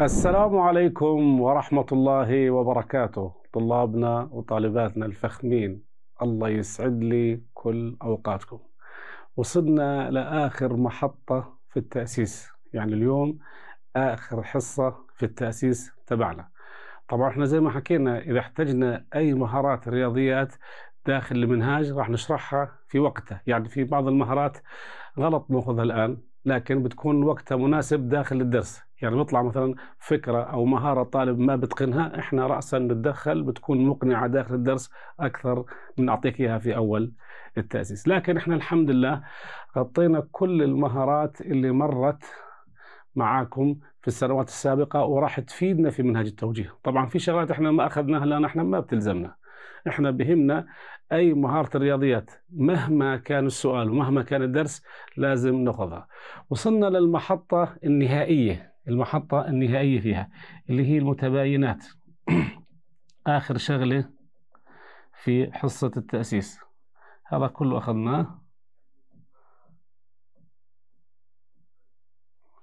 السلام عليكم ورحمة الله وبركاته طلابنا وطالباتنا الفخمين الله يسعد لي كل أوقاتكم وصلنا لآخر محطة في التأسيس يعني اليوم آخر حصة في التأسيس تبعنا طبعا احنا زي ما حكينا إذا احتجنا أي مهارات رياضيات داخل المنهاج راح نشرحها في وقتها يعني في بعض المهارات غلط ناخذها الآن لكن بتكون وقتها مناسب داخل الدرس يعني بيطلع مثلا فكره او مهاره طالب ما بتقنها احنا راسا بتدخل بتكون مقنعه داخل الدرس اكثر من اعطيك اياها في اول التاسيس، لكن احنا الحمد لله غطينا كل المهارات اللي مرت معاكم في السنوات السابقه وراح تفيدنا في منهج التوجيه، طبعا في شغلات احنا ما اخذناها لان احنا ما بتلزمنا. احنا بهمنا اي مهاره الرياضيات مهما كان السؤال ومهما كان الدرس لازم ناخذها. وصلنا للمحطه النهائيه المحطة النهائية فيها اللي هي المتباينات آخر شغلة في حصة التأسيس هذا كله أخذناه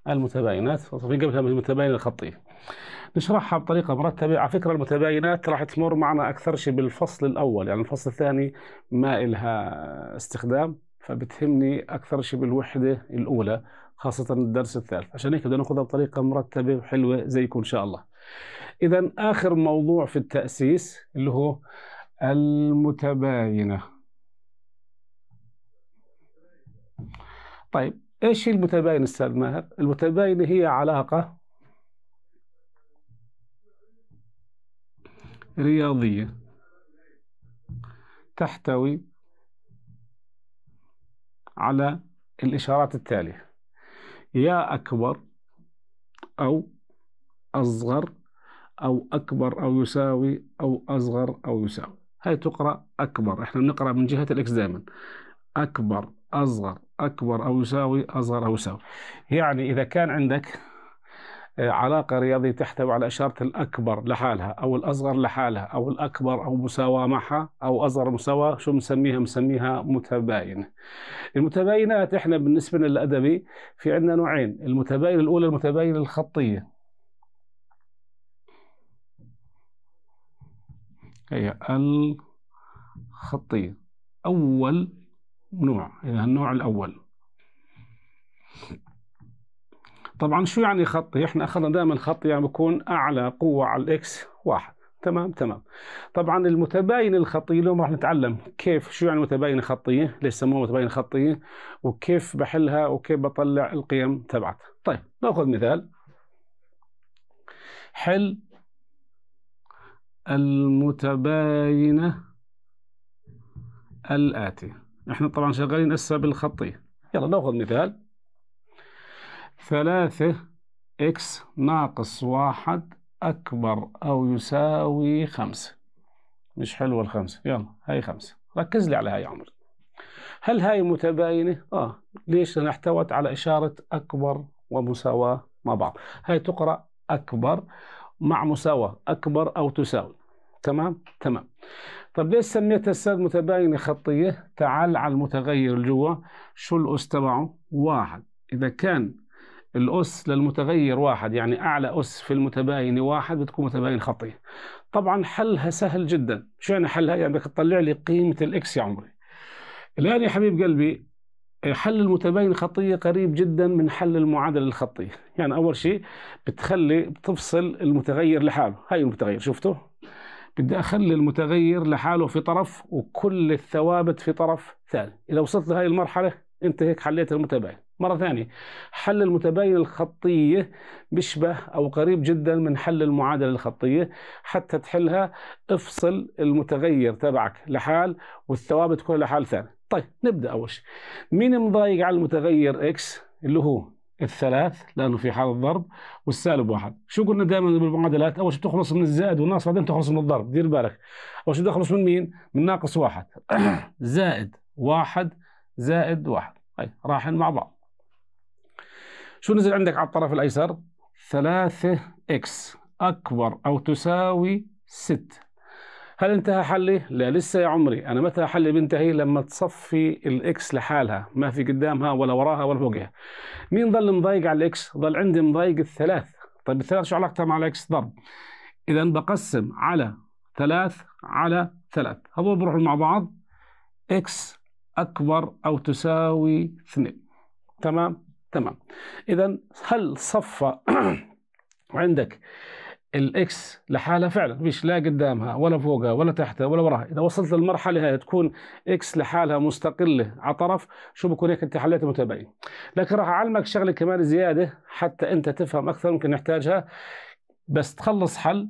المتباينات وفي قبلها المتباين الخطي نشرحها بطريقة مرتبة على فكرة المتباينات راح تمر معنا أكثر شيء بالفصل الأول يعني الفصل الثاني ما إلها استخدام فبتهمني أكثر شيء بالوحدة الأولى خاصة الدرس الثالث عشان هيك بدنا ناخذها بطريقة مرتبة وحلوة زيكم إن شاء الله إذا آخر موضوع في التأسيس اللي هو المتباينة طيب إيش هي المتباينة أستاذ ماهر؟ المتباينة هي علاقة رياضية تحتوي على الإشارات التالية يا أكبر أو أصغر أو أكبر أو يساوي أو أصغر أو يساوي هاي تقرأ أكبر إحنا بنقرأ من جهة الإكس دائما أكبر أصغر أكبر أو يساوي أصغر أو يساوي يعني إذا كان عندك آه، علاقة رياضية تحتوي على إشارة الأكبر لحالها أو الأصغر لحالها أو الأكبر أو مساواة معها أو أصغر مساواة شو مسميها مسميها متباينة المتباينات إحنا بالنسبة للأدبي في عندنا نوعين المتباينة الأولى المتباينة الخطية هي الخطية أول نوع يعني النوع الأول طبعا شو يعني خطي احنا اخذنا دائما خطي يعني بيكون اعلى قوه على الاكس واحد تمام تمام طبعا المتباين الخطي اليوم راح نتعلم كيف شو يعني متباين خطيه ليش سموها متباين خطيه وكيف بحلها وكيف بطلع القيم تبعتها طيب ناخذ مثال حل المتباينه الاتي احنا طبعا شغالين هسه بالخطيه يلا ناخذ مثال ثلاثة إكس ناقص واحد أكبر أو يساوي خمسة مش حلوة الخمسة يلا هاي خمسة ركز لي على هاي يا عمر هل هاي متباينة؟ آه ليش؟ لأنها احتوت على إشارة أكبر ومساواة مع بعض هاي تقرأ أكبر مع مساواة أكبر أو تساوي تمام؟ تمام طب ليش سميتها الساد متباينة خطية؟ تعال على المتغير جوا شو الأس تبعه؟ واحد إذا كان الأس للمتغير واحد يعني أعلى أس في المتباين واحد بتكون متباين خطية طبعا حلها سهل جدا شو يعني حلها يعني بدك تطلع لي قيمة الإكس يا عمري الآن يا حبيب قلبي حل المتباين الخطية قريب جدا من حل المعادلة الخطية يعني أول شيء بتخلي بتفصل المتغير لحاله هاي المتغير شفته بدي أخلي المتغير لحاله في طرف وكل الثوابت في طرف ثاني إذا وصلت لهي المرحلة انت هيك حليت المتباين مرة ثانية حل المتباين الخطية بيشبه أو قريب جدا من حل المعادلة الخطية حتى تحلها افصل المتغير تبعك لحال والثوابت كلها لحال ثاني طيب نبدأ أول شيء مين مضايق على المتغير إكس اللي هو الثلاث لأنه في حال الضرب والسالب واحد شو قلنا دائما بالمعادلات أول شيء تخلص من الزائد والناقص بعدين تخلص من الضرب دير بالك أول شيء تخلص من مين من ناقص واحد زائد واحد زائد واحد هاي طيب، راحن مع بعض شو نزل عندك على الطرف الأيسر ثلاثة إكس أكبر أو تساوي ست هل انتهى حلي؟ لا لسه يا عمري أنا متى حلي بينتهي لما تصفي الإكس لحالها ما في قدامها ولا وراها ولا فوقها مين ظل مضايق على الإكس؟ ظل عندي مضايق الثلاث طيب الثلاث شو علاقتها مع الإكس ضرب إذا بقسم على ثلاث على ثلاث هذول بروحوا مع بعض إكس أكبر أو تساوي اثنين تمام تمام إذا هل صفى عندك الاكس لحالها فعلا مش لا قدامها ولا فوقها ولا تحتها ولا وراها اذا وصلت للمرحله هي تكون اكس لحالها مستقله على طرف شو بكون هيك انت حليت متباين لكن راح اعلمك شغله كمان زياده حتى انت تفهم اكثر ممكن نحتاجها بس تخلص حل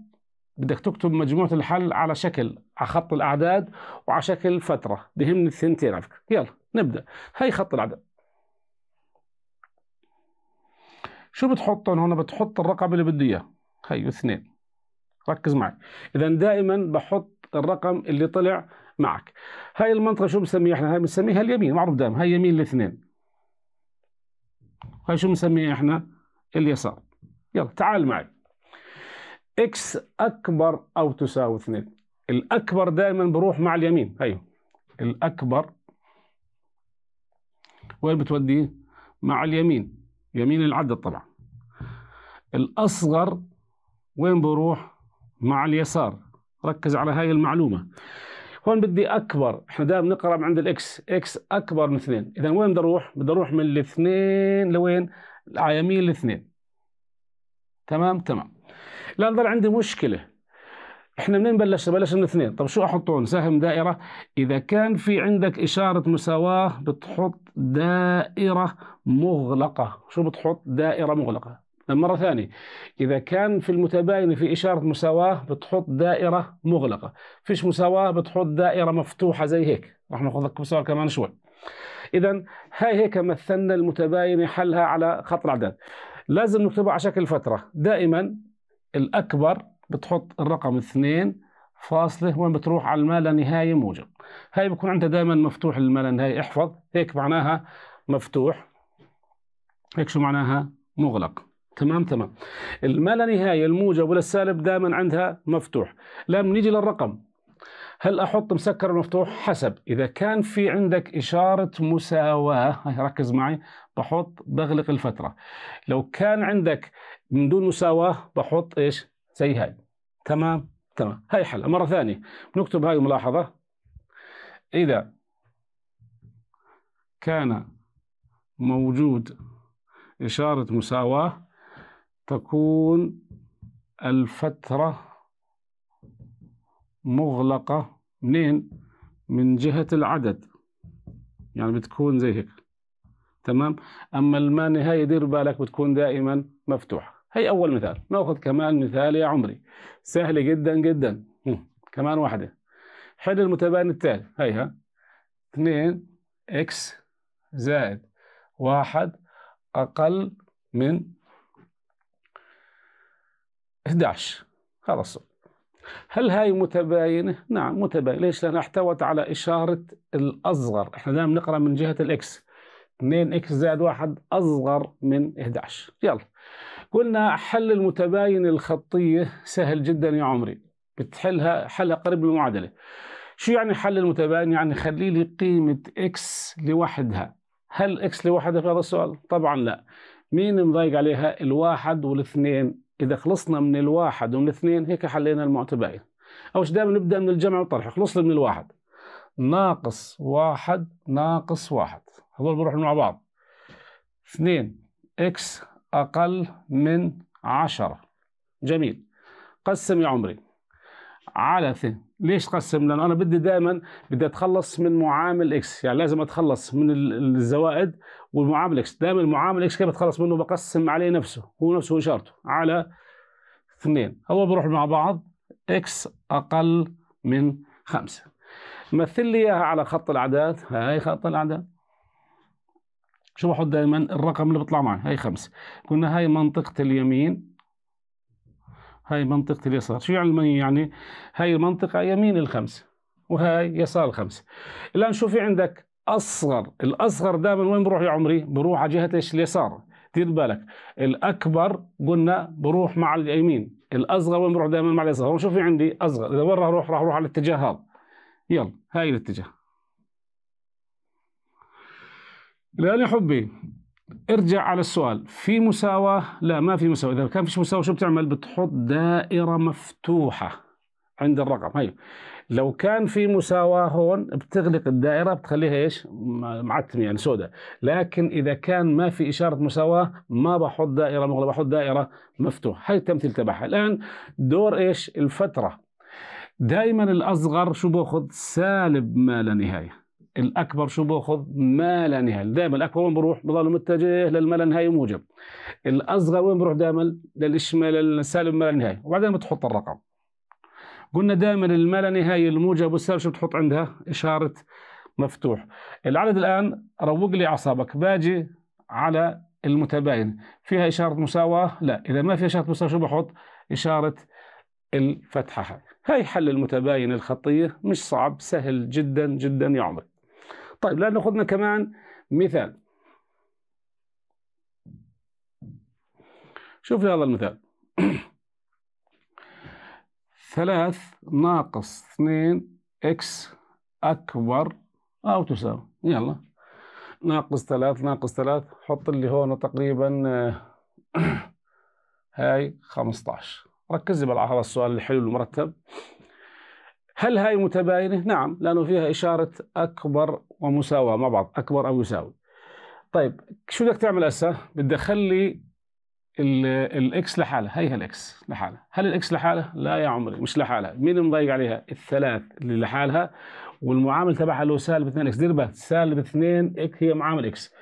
بدك تكتب مجموعة الحل على شكل على خط الأعداد وعلى شكل فترة بهمني الثنتين على فكرة يلا نبدأ هي خط الأعداد شو بتحط هنا بتحط الرقم اللي بده إياه هي اثنين ركز معي إذا دائما بحط الرقم اللي طلع معك هاي المنطقة شو بنسميها احنا هاي بنسميها اليمين معروف دائما هاي يمين الاثنين هاي شو بنسميها احنا اليسار يلا تعال معي اكس اكبر او تساوي 2 الاكبر دائما بروح مع اليمين ايوه الاكبر وين بتوديه مع اليمين يمين العدد طبعا الاصغر وين بروح مع اليسار ركز على هاي المعلومه هون بدي اكبر احنا دائما نقرا عند الاكس اكس اكبر من اثنين اذا وين بدي اروح بدي اروح من الاثنين لوين على يمين الاثنين تمام تمام لا نظل عندي مشكله احنا منين بلشنا؟ بلشنا من اثنين، طب شو هون؟ سهم دائرة، إذا كان في عندك إشارة مساواة بتحط دائرة مغلقة، شو بتحط؟ دائرة مغلقة. طيب مرة ثانية، إذا كان في المتباينة في إشارة مساواة بتحط دائرة مغلقة، فيش مساواة بتحط دائرة مفتوحة زي هيك، رح ناخذ لك صور كمان شوي. إذا هاي هيك مثلنا المتباينة حلها على خط الأعداد. لازم نكتبها على شكل فترة، دائما الأكبر بتحط الرقم اثنين فاصلة وين بتروح على الما نهاية موجب هاي بكون عندها دائما مفتوح الما نهاية احفظ هيك معناها مفتوح هيك شو معناها مغلق تمام تمام الما نهاية الموجب ولا السالب دائما عندها مفتوح لما نيجي للرقم هل احط مسكر مفتوح حسب اذا كان في عندك اشاره مساواه ركز معي بحط بغلق الفتره لو كان عندك من دون مساواه بحط ايش زي هاي تمام تمام هاي حل مره ثانيه بنكتب هاي الملاحظه اذا كان موجود اشاره مساواه تكون الفتره مغلقه منين من جهه العدد يعني بتكون زي هيك تمام اما الما النهايه دير بالك بتكون دائما مفتوحه هي اول مثال ناخذ كمان مثال يا عمري سهل جدا جدا كمان واحده حل المتباين التالي هيها 2 اكس زائد واحد اقل من 11 خلاص هل هاي متباينة؟ نعم متباينة ليش؟ لأنها احتوت على إشارة الأصغر إحنا دائما نقرأ من جهة الإكس 2 اكس زائد 1 أصغر من 11 يلا قلنا حل المتباين الخطية سهل جدا يا عمري بتحلها حلها قريب المعادلة شو يعني حل المتباين؟ يعني خلي لي قيمة اكس لوحدها هل اكس لوحدها في هذا السؤال؟ طبعا لا مين مضايق عليها؟ الواحد والاثنين إذا خلصنا من الواحد ومن الاثنين هيك حلينا المتباين أو دائما نبدأ من الجمع والطرح خلصنا من الواحد ناقص واحد ناقص واحد هذول بيروحوا مع بعض اثنين اكس اقل من عشرة جميل قسم يا عمري على اثنين ليش قسم لان انا بدي دائما بدي اتخلص من معامل اكس يعني لازم اتخلص من الزوائد والمعامل اكس دائما المعامل اكس كيف بتخلص منه بقسم عليه نفسه هو نفسه اشارته على اثنين هو بروح مع بعض اكس اقل من خمسة مثل لي اياها على خط الاعداد هاي خط الاعداد شو بحط دائما الرقم اللي بيطلع معي هاي خمسة قلنا هاي منطقة اليمين هاي منطقة اليسار شو يعني يعني هاي المنطقة يمين الخمسة وهاي يسار الخمسة الآن شو في عندك أصغر الأصغر دائما وين بروح يا عمري بروح على جهة إيش اليسار دير بالك الأكبر قلنا بروح مع اليمين الأصغر وين بروح دائما مع اليسار شو في عندي أصغر إذا وين راح أروح راح أروح على الاتجاه هذا يلا هاي الاتجاه لأن حبي ارجع على السؤال في مساواة لا ما في مساواة إذا كان فيش مساواة شو بتعمل بتحط دائرة مفتوحة عند الرقم هي طيب. لو كان في مساواة هون بتغلق الدائرة بتخليها ايش معتمة يعني سوداء لكن إذا كان ما في إشارة مساواة ما بحط دائرة مغلقة بحط دائرة مفتوحة هي التمثيل تبعها الآن دور ايش الفترة دائما الأصغر شو باخذ سالب ما لا نهاية الاكبر شو باخذ؟ ما لا نهايه، دائما الاكبر وين بروح؟ بضل متجه للما لا نهايه موجب. الاصغر وين بروح دائما؟ للشمال للسالب ما لا نهايه، وبعدين بتحط الرقم. قلنا دائما الما لا نهايه الموجب والسالب شو بتحط عندها؟ اشاره مفتوح. العدد الان روق لي اعصابك، باجي على المتباين، فيها اشاره مساواه؟ لا، اذا ما فيها اشاره مساواه شو بحط؟ اشاره الفتحة هاي هاي حل المتباين الخطية مش صعب سهل جدا جدا يا عمر طيب لا ناخذنا كمان مثال شوف هذا المثال ثلاث ناقص اثنين اكس اكبر او تساوي يلا ناقص ثلاث ناقص ثلاث حط اللي هون تقريبا آه، هاي 15 ركز لي على هذا السؤال الحلو المرتب هل هاي متباينة؟ نعم لأنه فيها إشارة أكبر ومساواة مع بعض أكبر أو يساوي طيب شو بدك تعمل هسه؟ بدي أخلي الاكس لحالها هي الاكس لحالها هل الاكس لحالها لا يا عمري مش لحالها مين مضيق عليها الثلاث اللي لحالها والمعامل تبعها اللي هو سالب 2 اكس دير بالك سالب 2 اكس هي معامل اكس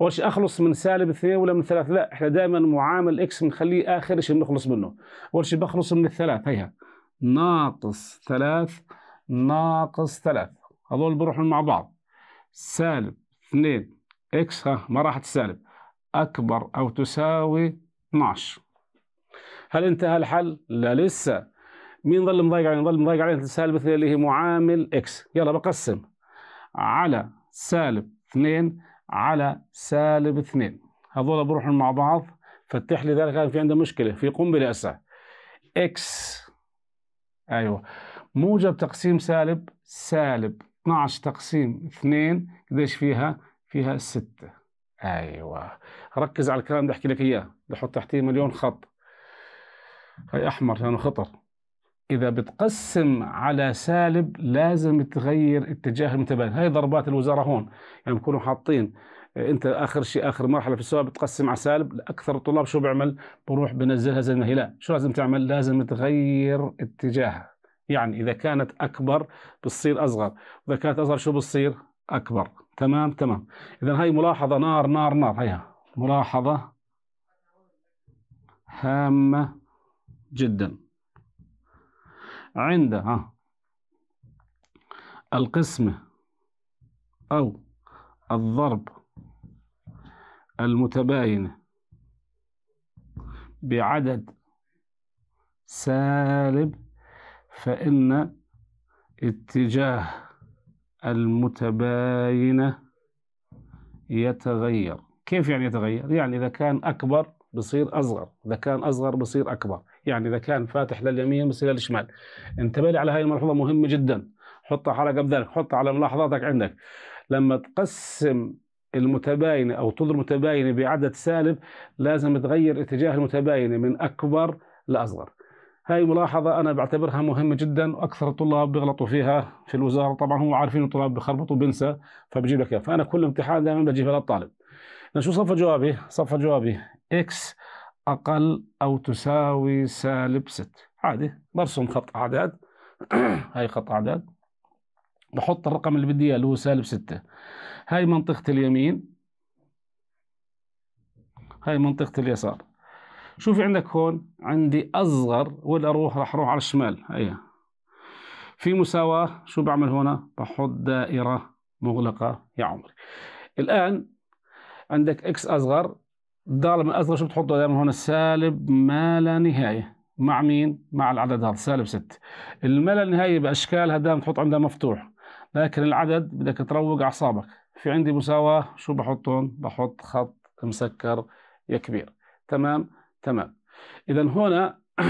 اول شيء اخلص من سالب 2 ولا من 3 لا احنا دائما معامل اكس بنخليه اخر شيء بنخلص منه اول شيء بخلص من الثلاث هيها ناقص 3 ناقص 3 هذول بيروحوا مع بعض سالب 2 اكس ها ما راح تسالب اكبر او تساوي 12 هل انتهى الحل؟ لا لسه مين ظل مضايق علينا؟ ظل مضايق علينا سالب 2 اللي هي معامل اكس يلا بقسم على سالب 2 على سالب 2 هذول بروحوا مع بعض فتح لي ذلك كان في عنده مشكله في قنبله اسا اكس ايوه موجب تقسيم سالب سالب 12 تقسيم 2 قديش فيها؟ فيها 6 ايوه ركز على الكلام اللي بحكي لك اياه بحط تحتيه مليون خط هي احمر لانه خطر اذا بتقسم على سالب لازم تغير اتجاه المتبادل هاي ضربات الوزاره هون يعني بكونوا حاطين انت اخر شيء اخر مرحله في السؤال بتقسم على سالب اكثر الطلاب شو بيعمل بروح بنزلها زي ما هي لا شو لازم تعمل لازم تغير اتجاهها يعني اذا كانت اكبر بتصير اصغر واذا كانت اصغر شو بتصير اكبر تمام تمام اذا هاي ملاحظه نار نار نار هيها ملاحظه هامه جدا عند ها القسمه او الضرب المتباينة بعدد سالب فإن اتجاه المتباينة يتغير كيف يعني يتغير؟ يعني إذا كان أكبر بصير أصغر إذا كان أصغر بصير أكبر يعني إذا كان فاتح لليمين بصير للشمال انتبه لي على هذه الملاحظة مهمة جدا حطها حلقة بذلك حطها على ملاحظاتك عندك لما تقسم المتباينة أو طول المتباينة بعدد سالب لازم تغير اتجاه المتباينة من أكبر لأصغر هاي ملاحظة أنا بعتبرها مهمة جدا وأكثر الطلاب بيغلطوا فيها في الوزارة طبعا هم عارفين الطلاب بخربطوا بنسى فبجيب لك فأنا كل امتحان دائما بجيبها للطالب شو صفى جوابي؟ صفى جوابي إكس أقل أو تساوي سالب 6 عادي برسم خط أعداد هاي خط أعداد بحط الرقم اللي بدي إياه اللي هو سالب 6 هاي منطقة اليمين هاي منطقة اليسار شوفي عندك هون عندي أصغر ولا أروح راح أروح على الشمال هيا في مساواة شو بعمل هنا بحط دائرة مغلقة يا عمري الآن عندك إكس أصغر الدالة من أصغر شو بتحطه دائما هون سالب ما لا نهاية مع مين؟ مع العدد هذا سالب ست الملا النهائي نهاية بأشكالها دائما تحط عندها مفتوح لكن العدد بدك تروق أعصابك في عندي مساواة شو بحطهم بحط خط مسكر يا كبير تمام تمام إذا هنا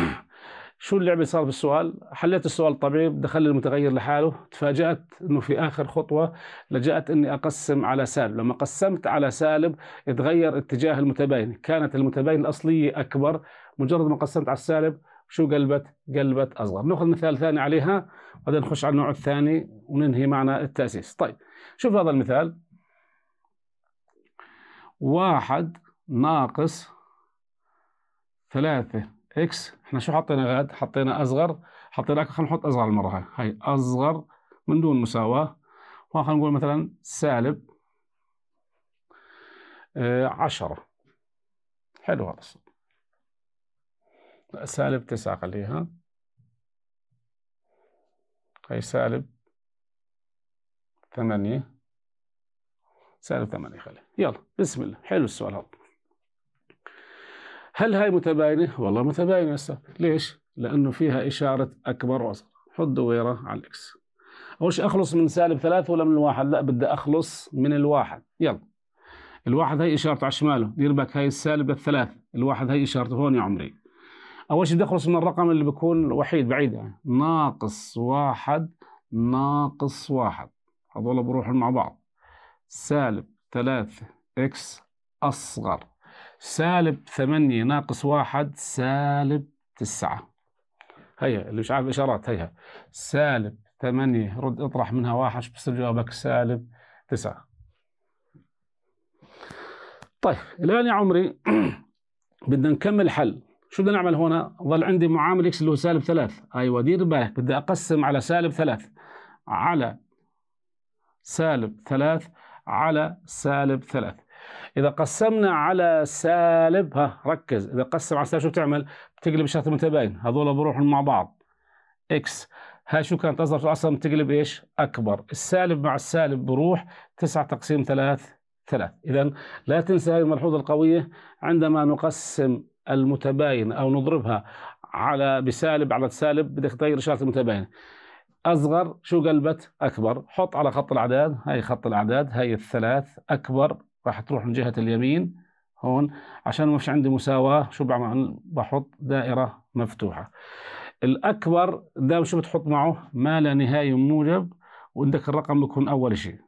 شو اللعبة صار بالسؤال حليت السؤال الطبيعي دخل المتغير لحاله تفاجأت أنه في آخر خطوة لجأت أني أقسم على سالب لما قسمت على سالب اتغير اتجاه المتباين كانت المتباين الأصلية أكبر مجرد ما قسمت على السالب شو قلبت؟ قلبت أصغر نأخذ مثال ثاني عليها بعدين نخش على النوع الثاني وننهي معنا التأسيس طيب شوف هذا المثال واحد ناقص ثلاثة إكس إحنا شو حطينا غاد؟ حطينا أصغر حطينا خلينا نحط أصغر المرة هاي هاي أصغر من دون مساواة وخلينا نقول مثلا سالب آه، عشرة حلو هذا الصوت سالب تسعة خليها هي سالب ثمانية سالب ثمانية خليها يلا بسم الله حلو السؤال هذا هل هاي متباينة؟ والله متباينة يا ليش؟ لأنه فيها إشارة أكبر وأصغر حط دويرة على الإكس أول شيء أخلص من سالب ثلاثة ولا من الواحد؟ لا بدي أخلص من الواحد يلا الواحد هي إشارته على شماله دير بالك هاي السالب للثلاثة الواحد هي إشارته هون يا عمري اول شيء بدي اخلص من الرقم اللي بيكون وحيد بعيد يعني ناقص واحد ناقص واحد هذول بروحوا مع بعض سالب ثلاثة اكس اصغر سالب ثمانية ناقص واحد سالب تسعة هيا اللي مش عارف اشارات هيا سالب ثمانية رد اطرح منها واحد بصير جوابك سالب تسعة طيب الان يا عمري بدنا نكمل حل شو بدنا نعمل هنا؟ ظل عندي معامل اكس اللي هو سالب ثلاث ايوه دير بالك بدي اقسم على سالب ثلاث على سالب ثلاث على سالب ثلاث إذا قسمنا على سالب ها ركز إذا قسم على سالب شو بتعمل؟ بتقلب الشرط المتباين هذول بروحوا مع بعض إكس هاي شو كانت أصغر أصلا بتقلب إيش؟ أكبر السالب مع السالب بروح 9 تقسيم 3 3 إذا لا تنسى هذه الملحوظة القوية عندما نقسم المتباين أو نضربها على بسالب على سالب بدك تغير إشارة المتباينة أصغر شو قلبت أكبر حط على خط الأعداد هاي خط الأعداد هاي الثلاث أكبر راح تروح من جهة اليمين هون عشان ما فيش عندي مساواة شو بعمل بحط دائرة مفتوحة الأكبر ده شو بتحط معه ما لا نهاية موجب وعندك الرقم بيكون أول شيء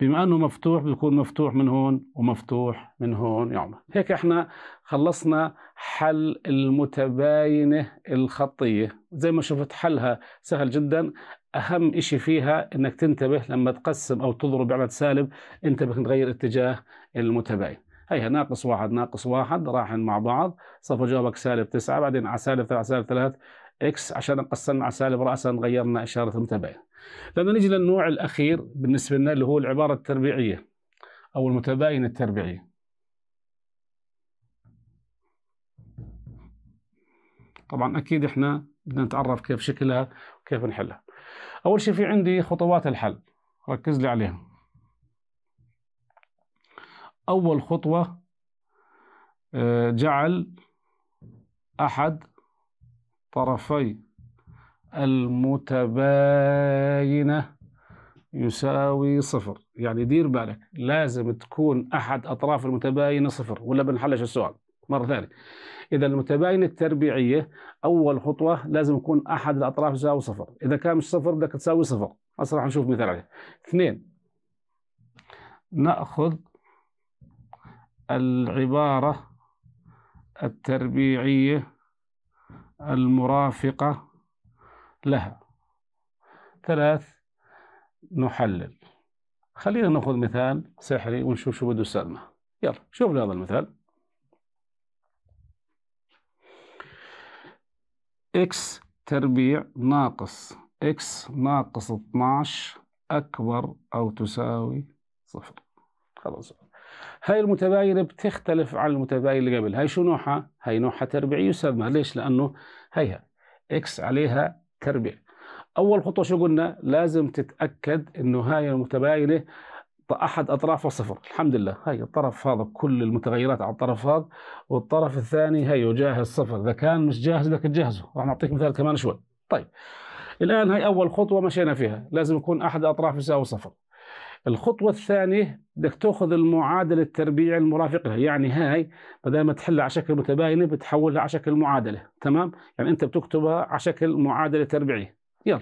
بما انه مفتوح بيكون مفتوح من هون ومفتوح من هون يعني هيك احنا خلصنا حل المتباينه الخطيه زي ما شفت حلها سهل جدا اهم إشي فيها انك تنتبه لما تقسم او تضرب بعمل سالب انتبه تغير اتجاه المتباين هيها ناقص واحد ناقص واحد راحن مع بعض صفى جوابك سالب تسعة بعدين على سالب ثلاثة سالب ثلاثة اكس عشان قسمنا على سالب راسا غيرنا اشاره المتابعه. لما نجي للنوع الاخير بالنسبه لنا اللي هو العباره التربيعيه او المتباين التربيعيه. طبعا اكيد احنا بدنا نتعرف كيف شكلها وكيف نحلها. اول شيء في عندي خطوات الحل ركز لي عليها. اول خطوه آه، جعل احد طرفي المتباينة يساوي صفر يعني دير بالك لازم تكون أحد أطراف المتباينة صفر ولا بنحلش السؤال مرة ثانية إذا المتباينة التربيعية أول خطوة لازم يكون أحد الأطراف يساوي صفر إذا كان مش صفر بدك تساوي صفر راح نشوف مثال عليه اثنين نأخذ العبارة التربيعية المرافقة لها ثلاث نحلل خلينا ناخذ مثال سحري ونشوف شو بده يسألنا يلا شوف لي هذا المثال اكس تربيع ناقص اكس ناقص 12 اكبر او تساوي صفر خلاص هاي المتباينة بتختلف عن المتباين اللي قبل هاي شو نوعها؟ هاي نوعها تربيعي يسمى ليش؟ لأنه هيها إكس عليها تربيع أول خطوة شو قلنا؟ لازم تتأكد إنه هاي المتباينة أحد أطرافها صفر الحمد لله هاي الطرف هذا كل المتغيرات على الطرف هذا والطرف الثاني هيو جاهز صفر إذا كان مش جاهز بدك تجهزه راح نعطيك مثال كمان شوي طيب الآن هاي أول خطوة مشينا فيها لازم يكون أحد أطراف يساوي صفر الخطوة الثانية بدك تاخذ المعادلة التربيعية المرافقة لها يعني هاي بدل ما تحلها على شكل متباينة بتحولها على شكل معادلة تمام يعني أنت بتكتبها على شكل معادلة تربيعية يلا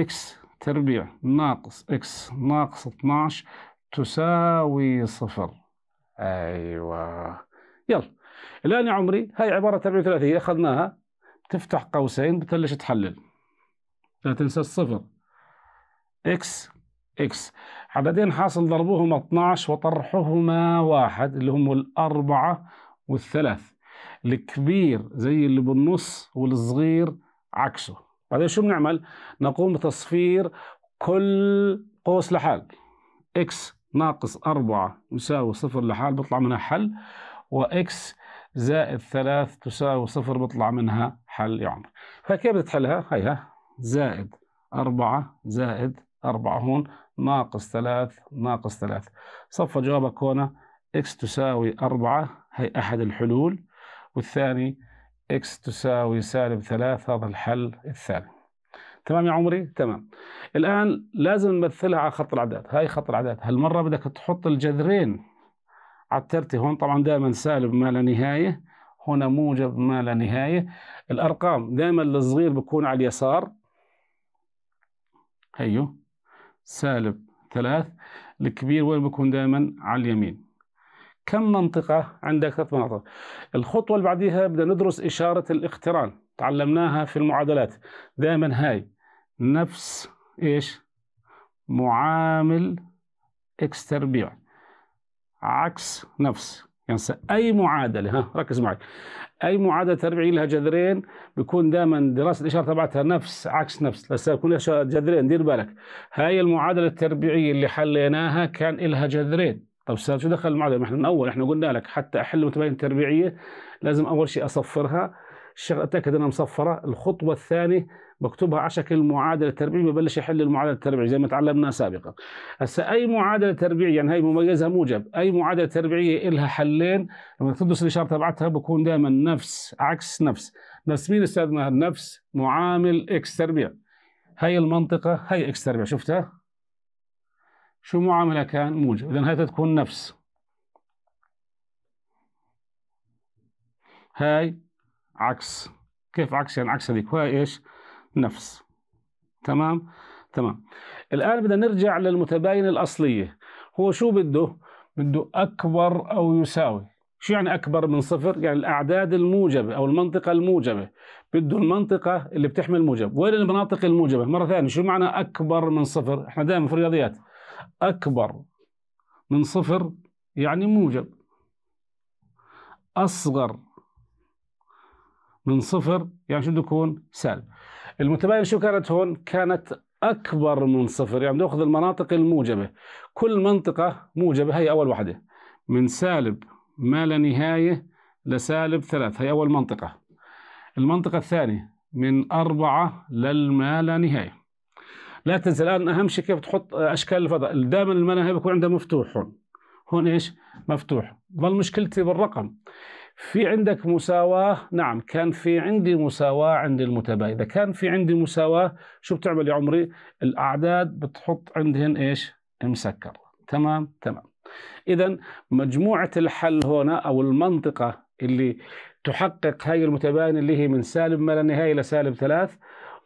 x تربيع ناقص x ناقص 12 تساوي صفر أيوة يلا الآن يا عمري هاي عبارة تربيع ثلاثية أخذناها تفتح قوسين بتبلش تحلل لا تنسى الصفر اكس إكس عددين حاصل ضربهما 12 وطرحهما واحد اللي هم الأربعة والثلاث الكبير زي اللي بالنص والصغير عكسه بعدين شو بنعمل نقوم بتصفير كل قوس لحال إكس ناقص أربعة يساوي صفر لحال بيطلع منها حل وإكس زائد ثلاث تساوي صفر بيطلع منها حل يا عمر فكيف بتحلها هيها زائد أربعة زائد 4 هون ناقص 3 ناقص 3 صفى جوابك هون إكس تساوي 4 هي أحد الحلول والثاني إكس تساوي سالب 3 هذا الحل الثاني تمام يا عمري تمام الآن لازم نمثلها على خط الأعداد هاي خط الأعداد هالمرة بدك تحط الجذرين على هون طبعا دائما سالب ما لا نهاية هنا موجب ما لا نهاية الأرقام دائما الصغير بكون على اليسار هيو أيوه. سالب ثلاث الكبير وين بيكون دائما على اليمين كم منطقة عندك ثلاث مناطق الخطوة اللي بعديها بدنا ندرس إشارة الاقتران تعلمناها في المعادلات دائما هاي نفس إيش معامل اكس تربيع عكس نفس يعني اي معادله ها ركز معي اي معادله تربيعيه لها جذرين بيكون دائما دراسه الاشاره تبعتها نفس عكس نفس بس يكون لها جذرين دير بالك هاي المعادله التربيعيه اللي حليناها كان لها جذرين طب استاذ شو دخل المعادله ما احنا من اول احنا قلنا لك حتى احل متباين تربيعيه لازم اول شيء اصفرها الشغله اتاكد انها مصفره الخطوه الثانيه بكتبها على شكل معادله تربيعيه ببلش يحل المعادله التربيعيه زي ما تعلمنا سابقا هسا اي معادله تربيعيه يعني هي مميزها موجب اي معادله تربيعيه لها حلين لما تدرس الاشاره تبعتها بكون دائما نفس عكس نفس نفس مين استاذ ماهر نفس معامل اكس تربيع هي المنطقه هي اكس تربيع شفتها شو معاملها كان موجب اذا هي تكون نفس هاي عكس كيف عكس يعني عكس هذيك وهي ايش نفس تمام تمام الآن بدنا نرجع للمتباينة الأصلية هو شو بده بده أكبر أو يساوي شو يعني أكبر من صفر يعني الأعداد الموجبة أو المنطقة الموجبة بده المنطقة اللي بتحمل موجب وين المناطق الموجبة مرة ثانية شو معنى أكبر من صفر إحنا دائما في الرياضيات أكبر من صفر يعني موجب أصغر من صفر يعني شو بده يكون سالب المتباين كانت هون كانت أكبر من صفر يعني نأخذ المناطق الموجبة كل منطقة موجبة هي أول واحدة من سالب ما لا نهاية لسالب ثلاث هي أول منطقة المنطقة الثانية من أربعة للما لا نهاية لا تنسى الآن أهم شيء كيف تحط أشكال الفضاء دائما المناهي بيكون عندها مفتوح هون هون إيش مفتوح ظل مشكلتي بالرقم في عندك مساواة نعم كان في عندي مساواة عند المتباين إذا كان في عندي مساواة شو بتعمل يا عمري الأعداد بتحط عندهن إيش مسكر تمام تمام إذا مجموعة الحل هنا أو المنطقة اللي تحقق هاي المتباين اللي هي من سالب ما لا نهاية لسالب ثلاث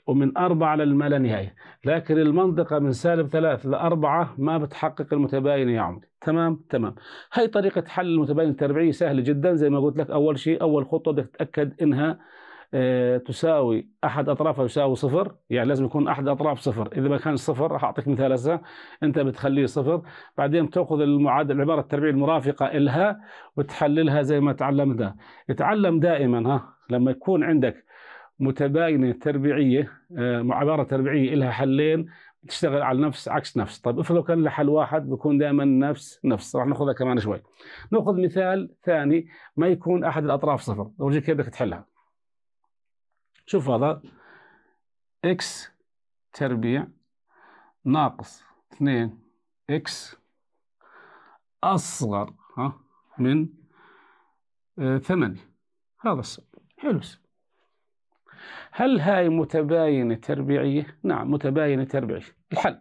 ومن أربعة للما لا نهاية لكن المنطقة من سالب ثلاث لأربعة ما بتحقق المتباينة يا عمري تمام تمام هاي طريقة حل المتباينة التربيعية سهلة جدا زي ما قلت لك أول شيء أول خطوة بدك تتأكد إنها آه، تساوي احد اطرافها يساوي صفر يعني لازم يكون احد الاطراف صفر اذا ما كان صفر راح اعطيك مثال هسه انت بتخليه صفر بعدين بتاخذ المعادله العباره التربيعيه المرافقه الها وتحللها زي ما تعلمتها اتعلم دائما ها لما يكون عندك متباينه تربيعيه آه، عباره تربيعيه لها حلين تشتغل على نفس عكس نفس طيب افرض لو كان لها حل واحد بيكون دائما نفس نفس راح ناخذها كمان شوي ناخذ مثال ثاني ما يكون احد الاطراف صفر اورجيك كيف بدك تحلها شوف هذا اكس تربيع ناقص 2 اكس اصغر ها من 8 آه، هذا السؤال حلو السؤال هل هاي متباينة تربيعية؟ نعم متباينة تربيعية الحل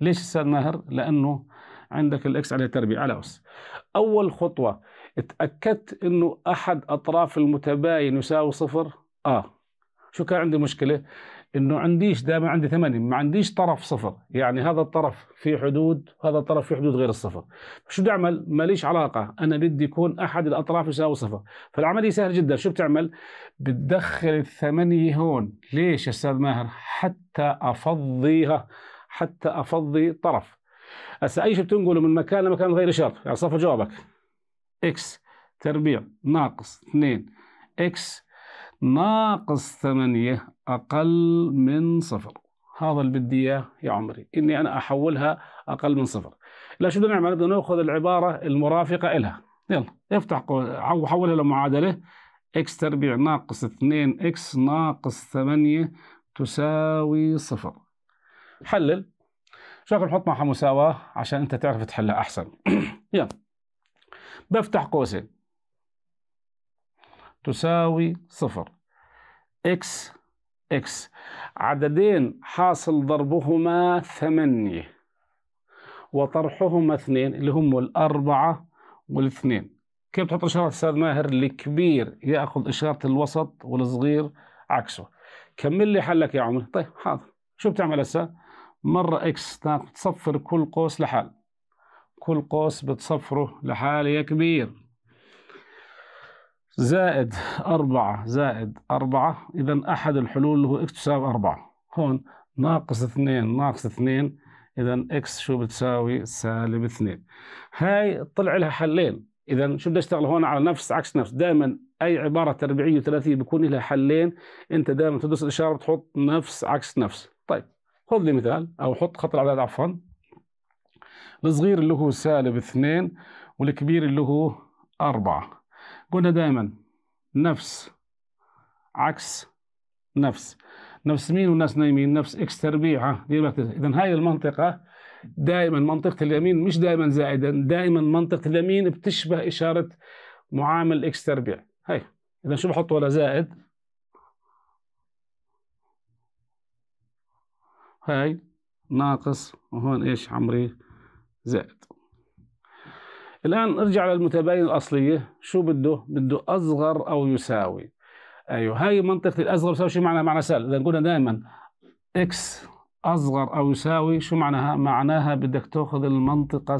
ليش أستاذ ماهر؟ لأنه عندك الإكس على تربيع على أس أول خطوة اتأكدت أنه أحد أطراف المتباين يساوي صفر آه شو كان عندي مشكلة؟ انه عنديش دائما عندي ثمانية ما عنديش طرف صفر يعني هذا الطرف في حدود هذا الطرف في حدود غير الصفر شو بدي اعمل ماليش علاقة انا بدي يكون احد الاطراف يساوي صفر فالعملية سهلة جدا شو بتعمل بتدخل الثمانية هون ليش يا استاذ ماهر حتى افضيها حتى افضي طرف هسه اي شيء بتنقله من مكان لمكان غير شرط يعني صفر جوابك اكس تربيع ناقص 2 اكس ناقص ثمانية أقل من صفر هذا اللي بدي إياه يا عمري إني أنا أحولها أقل من صفر لا شو بدنا نعمل بدنا نأخذ العبارة المرافقة إلها يلا افتح حولها لمعادلة إكس تربيع ناقص 2 إكس ناقص 8 تساوي صفر حلل شوف نحط معها مساواة عشان انت تعرف تحلها احسن يلا بفتح قوسين تساوي صفر اكس اكس عددين حاصل ضربهما ثمانية وطرحهما اثنين اللي هم الأربعة والاثنين كيف تحط إشارة أستاذ ماهر الكبير يأخذ إشارة الوسط والصغير عكسه كمل لي حلك يا عمر طيب حاضر شو بتعمل هسه مرة إكس تصفر كل قوس لحال كل قوس بتصفره لحال يا كبير زائد أربعة زائد أربعة إذا أحد الحلول هو إكس تساوي أربعة هون ناقص اثنين ناقص اثنين إذا إكس شو بتساوي سالب اثنين هاي طلع لها حلين إذا شو بدي أشتغل هون على نفس عكس نفس دائما أي عبارة تربيعية وثلاثية بيكون لها حلين أنت دائما تدرس الإشارة بتحط نفس عكس نفس طيب خذ لي مثال أو حط خط الأعداد عفوا الصغير اللي هو سالب اثنين والكبير اللي هو أربعة قلنا دائما نفس عكس نفس نفس مين والناس نايمين نفس اكس تربيع اذا هاي المنطقه دائما منطقه اليمين مش دائما زائدا دائما منطقه اليمين بتشبه اشاره معامل اكس تربيع هي اذا شو بحط ولا زائد هاي ناقص وهون ايش عمري زائد الآن ارجع للمتباين الأصلية شو بده؟ بده أصغر أو يساوي أيوه هاي منطقة الأصغر يساوي شو معنى معنى سهل إذا قلنا دائما إكس أصغر أو يساوي شو معناها؟ معناها بدك تاخذ المنطقة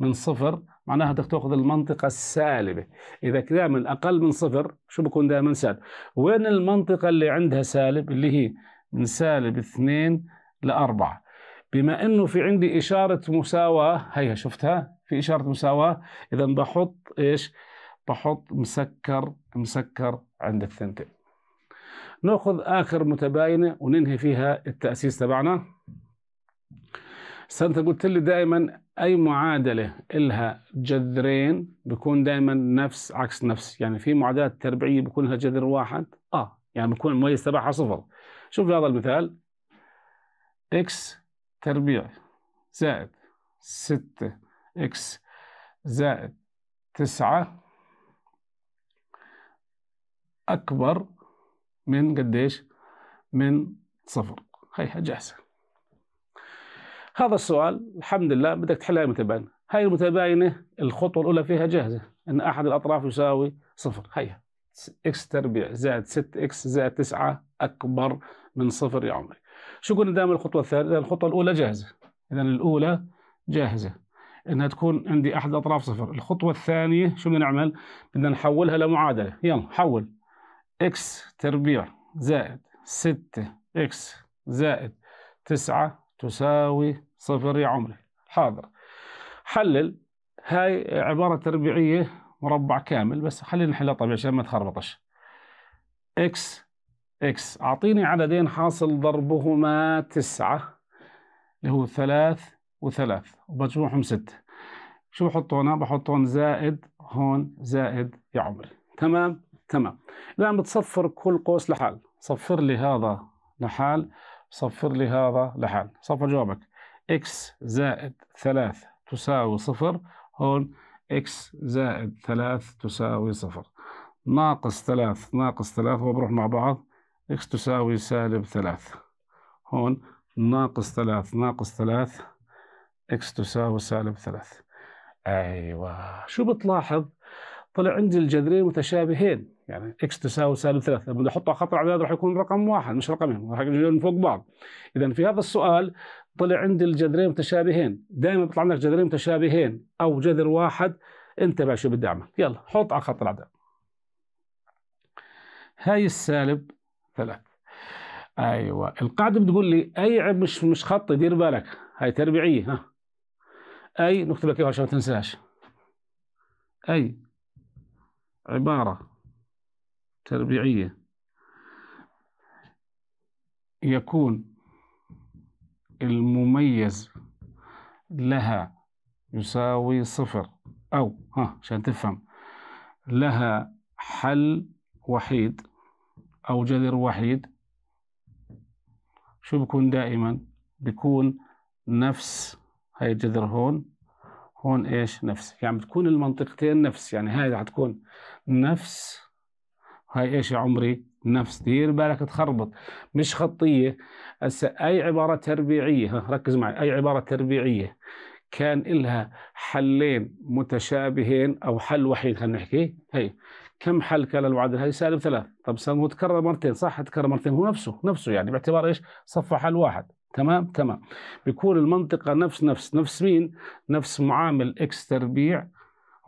من صفر معناها بدك تاخذ المنطقة السالبة إذا دائما أقل من صفر شو بكون دائما سالب وين المنطقة اللي عندها سالب اللي هي من سالب اثنين لأربعة بما انه في عندي اشاره مساواه هيها شفتها في اشاره مساواه اذا بحط ايش بحط مسكر مسكر عند الثنتين ناخذ اخر متباينه وننهي فيها التاسيس تبعنا سنت قلت لي دائما اي معادله الها جذرين بيكون دائما نفس عكس نفس يعني في معادلات تربيعيه بيكون لها جذر واحد اه يعني بيكون المميز تبعها صفر شوف هذا المثال اكس تربيع زائد ستة إكس زائد تسعة أكبر من قديش؟ من صفر هيها جاهزة هذا السؤال الحمد لله بدك تحلها متباينة هاي المتباينة الخطوة الأولى فيها جاهزة إن أحد الأطراف يساوي صفر هيها اكس تربيع زائد 6 اكس زائد 9 أكبر من صفر يا عمري شو قلنا دائما الخطوة الثانية الخطوة الأولى جاهزة إذا الأولى جاهزة انها تكون عندي احد الاطراف صفر الخطوه الثانيه شو بدنا نعمل بدنا نحولها لمعادله يلا حول اكس تربيع زائد 6 اكس زائد 9 تساوي صفر يا عمري حاضر حلل هاي عباره تربيعيه مربع كامل بس خلينا نحلها طبيعي عشان ما تخربطش اكس اكس اعطيني عددين حاصل ضربهما تسعة اللي هو ثلاث وثلاث وبجموعهم ستة شو بحطوا هنا؟ بحطوا هون زائد هون زائد يا عمري تمام؟ تمام الآن بتصفر كل قوس لحال صفر لي هذا لحال صفر لي هذا لحال صفر جوابك x زائد 3 تساوي صفر هون x زائد 3 تساوي صفر ناقص 3 ناقص 3 وبروح مع بعض x تساوي سالب 3 هون ناقص 3 ناقص 3 اكس تساوي سالب ثلاث ايوه شو بتلاحظ؟ طلع عندي الجذرين متشابهين يعني اكس تساوي سالب ثلاث لما بدي احطه على خط الاعداد راح يكون رقم واحد مش رقمين راح يكون فوق بعض اذا في هذا السؤال طلع عندي الجذرين متشابهين دائما بيطلع عندك جذرين متشابهين او جذر واحد انتبه شو بدي اعمل يلا حط على خط الاعداد هاي السالب ثلاث ايوه القاعده بتقول لي اي عيب مش مش خط دير بالك هاي تربيعيه ها أي نكتب لك إياها عشان ما تنساش أي عبارة تربيعية يكون المميز لها يساوي صفر أو ها عشان تفهم لها حل وحيد أو جذر وحيد شو بكون دائما بكون نفس هاي الجذر هون هون ايش نفس يعني بتكون المنطقتين نفس يعني هاي تكون نفس هاي ايش يا عمري نفس دير بالك تخربط مش خطيه هسه اي عباره تربيعيه ها ركز معي اي عباره تربيعيه كان إلها حلين متشابهين أو حل وحيد خلينا نحكي هي كم حل كان الوعد هي سالب ثلاث طب متكرر مرتين صح تكرر مرتين هو نفسه نفسه يعني باعتبار ايش صفى حل واحد تمام تمام بيكون المنطقة نفس نفس نفس مين نفس معامل اكس تربيع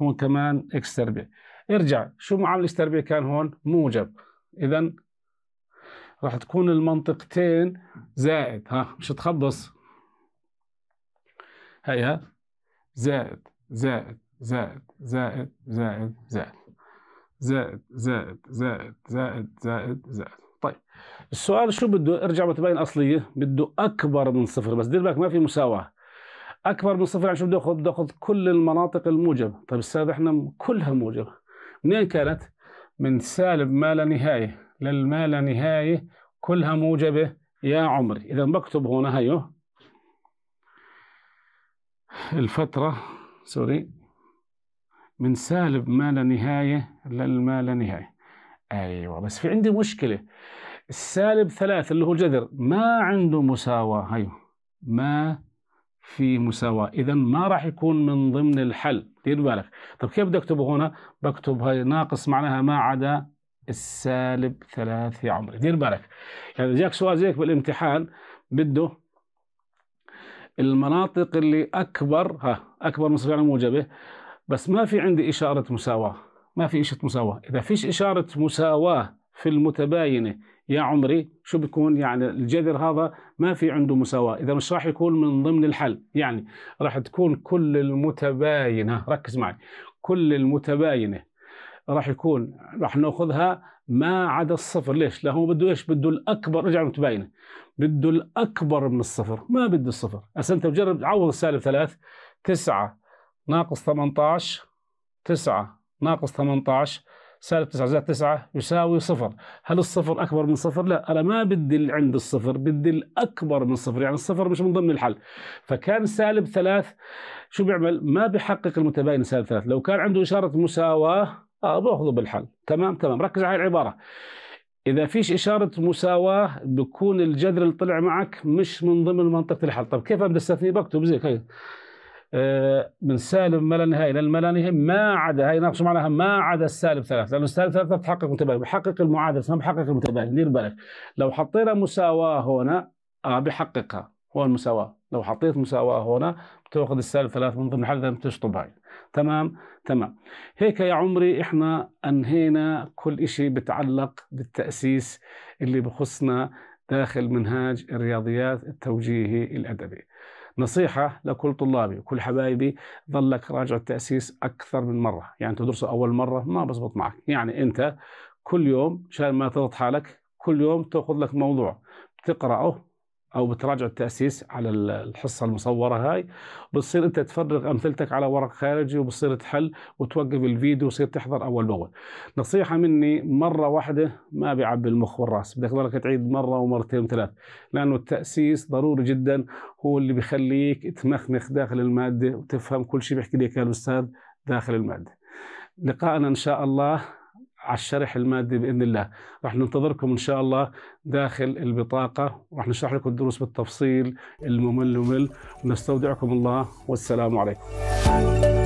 هون كمان اكس تربيع ارجع شو معامل اكس تربيع كان هون موجب اذا راح تكون المنطقتين زائد ها مش تخبص هيا زائد زائد زائد زائد زائد زائد زائد زائد زائد زائد زائد زائد طيب السؤال شو بده ارجع بتبين الاصليه بده اكبر من صفر بس دير بالك ما في مساواه اكبر من صفر يعني شو بده ياخذ بده ياخذ كل المناطق الموجب طيب استاذ احنا كلها موجبه منين كانت من سالب ما لا نهايه للما لا نهايه كلها موجبه يا عمري اذا بكتب هنا هيو الفتره سوري من سالب ما لا نهايه للما لا نهايه ايوه بس في عندي مشكله السالب ثلاث اللي هو جذر ما عنده مساواه ايوه ما في مساواه اذا ما راح يكون من ضمن الحل دير بالك طب كيف بدي اكتبه هنا بكتب ناقص معناها ما عدا السالب ثلاث يا عمري دير بالك يعني جاك سؤال زيك بالامتحان بده المناطق اللي اكبر ها اكبر من صفر موجبه بس ما في عندي اشاره مساواه ما في إشارة مساواة إذا فيش إشارة مساواة في المتباينة يا عمري شو بيكون يعني الجذر هذا ما في عنده مساواة إذا مش راح يكون من ضمن الحل يعني راح تكون كل المتباينة ركز معي كل المتباينة راح يكون راح ناخذها ما عدا الصفر ليش؟ لأنه بده ايش؟ بده الأكبر رجع متباينة بده الأكبر من الصفر ما بده الصفر هسا أنت بجرب عوض السالب ثلاث تسعة ناقص 18 تسعة ناقص 18 سالب 9 زائد 9 يساوي صفر هل الصفر أكبر من صفر؟ لا أنا ما بدي اللي عند الصفر بدي الأكبر من صفر يعني الصفر مش من ضمن الحل فكان سالب 3 شو بيعمل؟ ما بيحقق المتباين سالب 3 لو كان عنده إشارة مساواة آه باخذه بالحل تمام تمام ركز على العبارة إذا فيش إشارة مساواة بكون الجذر اللي طلع معك مش من ضمن منطقة الحل طب كيف بدي أستثنيه بكتب زي هيك من سالب ما لا نهايه الى ما لا نهايه ما عدا هي ناقص معناها ما عدا السالب ثلاث لانه السالب ثلاثه بتحقق متباين بحقق المعادله ما بحقق المتباين دير بالك لو حطينا مساواه هنا اه بحققها هو المساواه لو حطيت مساواه هنا بتاخذ السالب ثلاث من ضمن حل بتشطب هاي تمام تمام هيك يا عمري احنا انهينا كل شيء بتعلق بالتاسيس اللي بخصنا داخل منهاج الرياضيات التوجيهي الادبي نصيحة لكل طلابي وكل حبايبي ظلك راجع التأسيس أكثر من مرة يعني تدرسه أول مرة ما بزبط معك يعني أنت كل يوم شان ما تضغط حالك كل يوم تأخذ لك موضوع تقرأه او بتراجع التاسيس على الحصه المصوره هاي بتصير انت تفرغ امثلتك على ورق خارجي وبتصير تحل وتوقف الفيديو وصير تحضر اول باول نصيحه مني مره واحده ما بيعبي المخ والراس بدك تضلك تعيد مره ومرتين وثلاث لانه التاسيس ضروري جدا هو اللي بخليك تمخمخ داخل الماده وتفهم كل شيء بيحكي لك الاستاذ داخل الماده لقاءنا ان شاء الله على الشرح المادي باذن الله راح ننتظركم ان شاء الله داخل البطاقه وراح نشرح لكم الدروس بالتفصيل الممل ممل ونستودعكم الله والسلام عليكم